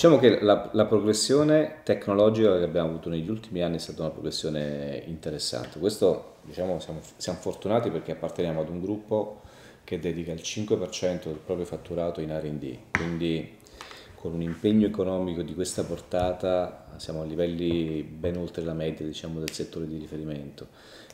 Diciamo che la, la, progressione tecnologica che abbiamo avuto negli ultimi anni è stata una progressione interessante. Questo diciamo, siamo, siamo fortunati perché apparteniamo ad un gruppo che dedica il 5% del proprio fatturato in RD, quindi con un impegno economico di questa portata siamo a livelli ben oltre la media diciamo, del settore di riferimento.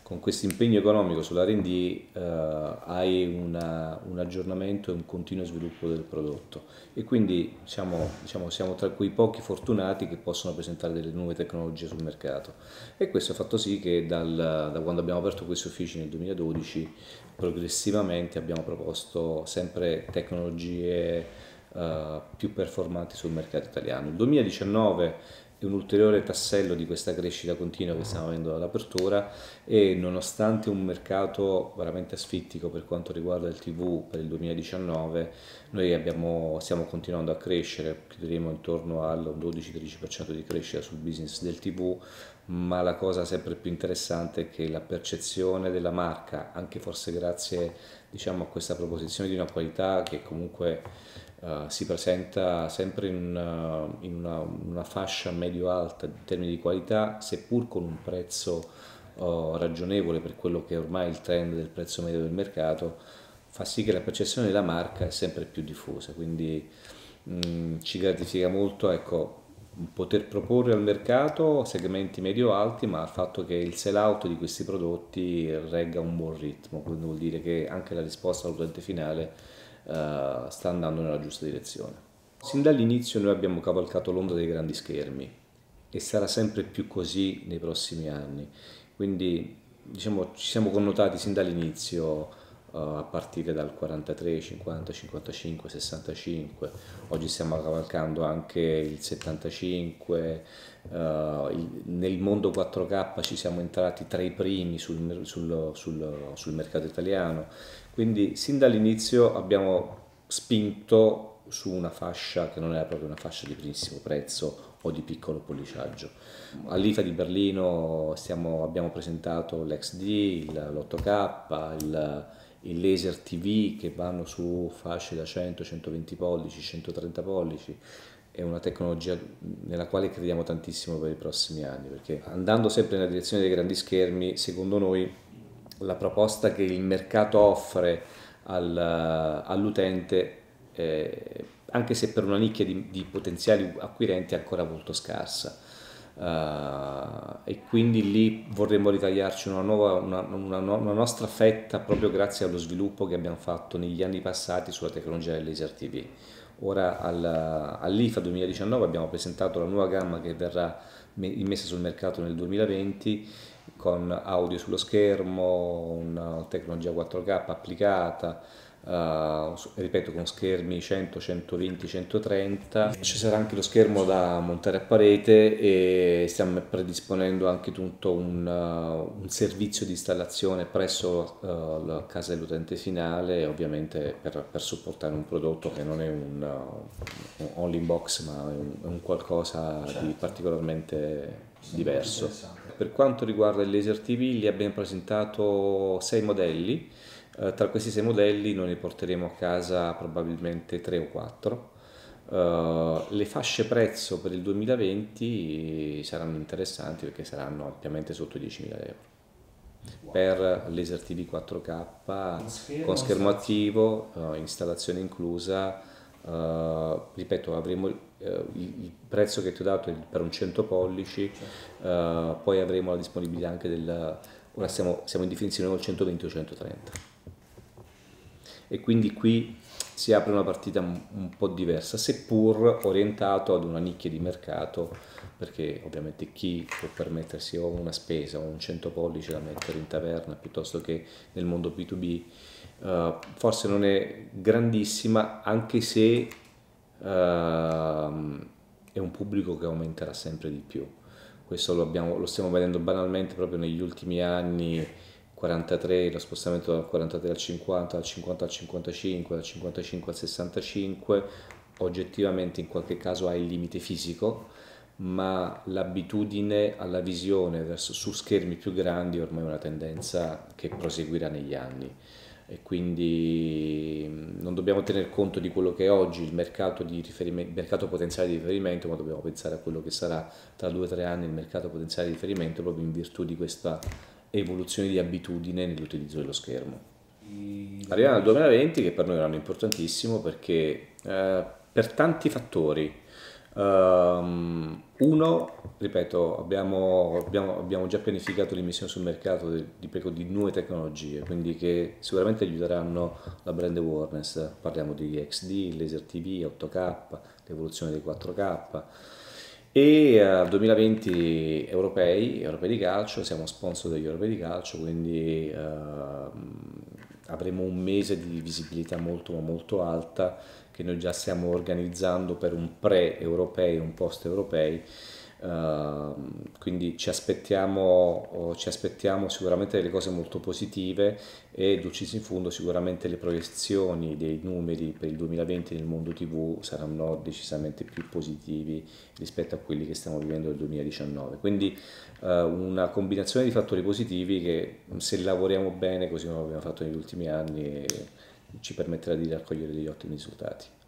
Con questo impegno economico sull'R&D eh, hai una, un aggiornamento e un continuo sviluppo del prodotto e quindi siamo, diciamo, siamo tra quei pochi fortunati che possono presentare delle nuove tecnologie sul mercato e questo ha fatto sì che dal, da quando abbiamo aperto questi uffici nel 2012 progressivamente abbiamo proposto sempre tecnologie eh, più performanti sul mercato italiano. Il 2019 è un ulteriore tassello di questa crescita continua che stiamo avendo dall'apertura e nonostante un mercato veramente asfittico per quanto riguarda il TV per il 2019, noi abbiamo, stiamo continuando a crescere, chiuderemo intorno al 12-13% di crescita sul business del TV, ma la cosa sempre più interessante è che la percezione della marca, anche forse grazie diciamo, a questa proposizione di una qualità che comunque eh, si presenta sempre in, una, eh, in una, una fascia medio-alta in termini di qualità, seppur con un prezzo uh, ragionevole per quello che è ormai il trend del prezzo medio del mercato, fa sì che la percezione della marca è sempre più diffusa, quindi mh, mm, ci gratifica molto ecco, poter proporre al mercato segmenti medio-alti, ma il fatto che il sell-out di questi prodotti regga un buon ritmo, quindi vuol dire che anche la risposta all'utente finale eh, sta andando nella giusta direzione. Sin dall'inizio noi abbiamo cavalcato l'onda dei grandi schermi e sarà sempre più così nei prossimi anni, quindi diciamo, ci siamo connotati sin dall'inizio eh, a partire dal 43, 50, 55, 65, oggi stiamo cavalcando anche il 75, eh, nel mondo 4K ci siamo entrati tra i primi sul, sul, sul, sul mercato italiano, quindi sin dall'inizio abbiamo spinto su una fascia che non era proprio una fascia di primissimo prezzo o di piccolo polliciaggio. All'IFA di Berlino stiamo, abbiamo presentato l'XD, l'8K, il i laser TV che vanno su fasce da 100, 120 pollici, 130 pollici, è una tecnologia nella quale crediamo tantissimo per i prossimi anni, perché andando sempre nella direzione dei grandi schermi, secondo noi la proposta che il mercato offre al, all'utente, eh, anche se per una nicchia di, di potenziali acquirenti, è ancora molto scarsa Uh, e quindi lì vorremmo ritagliarci una, nuova, una, una, una, nostra fetta proprio grazie allo sviluppo che abbiamo fatto negli anni passati sulla tecnologia del laser TV. Ora alla, all'IFA 2019 abbiamo presentato la nuova gamma che verrà immessa sul mercato nel 2020 con audio sullo schermo, una tecnologia 4K applicata, eh, ripeto con schermi 100, 120, 130 ci sarà anche lo schermo da montare a parete e stiamo predisponendo anche tutto un, uh, un servizio di installazione presso uh, la casa dell'utente finale ovviamente per, per, supportare un prodotto che non è un, un all in box ma è un, un qualcosa certo. di particolarmente diverso per quanto riguarda il laser tv gli abbiamo presentato sei modelli eh, tra questi sei modelli noi ne porteremo a casa probabilmente 3 o 4. Uh, eh, le fasce prezzo per il 2020 saranno interessanti perché saranno ampiamente sotto i 10.000 euro wow. per laser TV 4K schermo, con schermo esatto. attivo, uh, installazione inclusa. Uh, ripeto, avremo il, il, prezzo che ti ho dato per un 100 pollici, certo. poi avremo la disponibilità anche del. Ora siamo, siamo in definizione col 120 o 130 e quindi qui si apre una partita un po' diversa, seppur orientato ad una nicchia di mercato, perché ovviamente chi può permettersi o una spesa o un 100 pollici da mettere in taverna piuttosto che nel mondo B2B, uh, eh, forse non è grandissima, anche se uh, è un pubblico che aumenterà sempre di più. Questo lo, abbiamo, lo stiamo vedendo banalmente proprio negli ultimi anni 43, lo spostamento dal 43 al 50, dal 50 al 55, dal 55 al 65, oggettivamente in qualche caso ha il limite fisico, ma l'abitudine alla visione verso, su schermi più grandi è ormai è una tendenza che proseguirà negli anni e quindi mm, non dobbiamo tener conto di quello che è oggi il mercato, mercato potenziale di riferimento, ma dobbiamo pensare a quello che sarà tra due o tre anni il mercato potenziale di riferimento proprio in virtù di questa evoluzioni di abitudine nell'utilizzo dello schermo. Arriviamo al 2020 che per noi è un anno importantissimo perché eh, per tanti fattori. Um, uno, ripeto, abbiamo, abbiamo, abbiamo già pianificato l'immissione sul mercato di, di, di, nuove tecnologie, quindi che sicuramente aiuteranno la brand awareness. Parliamo di XD, Laser TV, 8K, l'evoluzione dei 4K e eh, al 2020 europei, europei di calcio, siamo sponsor degli europei di calcio, quindi eh, avremo un mese di visibilità molto molto alta che noi già stiamo organizzando per un pre-europei, un post-europei Ehm, quindi ci aspettiamo, ci aspettiamo, sicuramente delle cose molto positive e Dulcis in Fundo sicuramente le proiezioni dei numeri per il 2020 nel mondo TV saranno decisamente più positivi rispetto a quelli che stiamo vivendo nel 2019. Quindi uh, una combinazione di fattori positivi che mm, se lavoriamo bene, così come abbiamo fatto negli ultimi anni, ci permetterà di raccogliere degli ottimi risultati.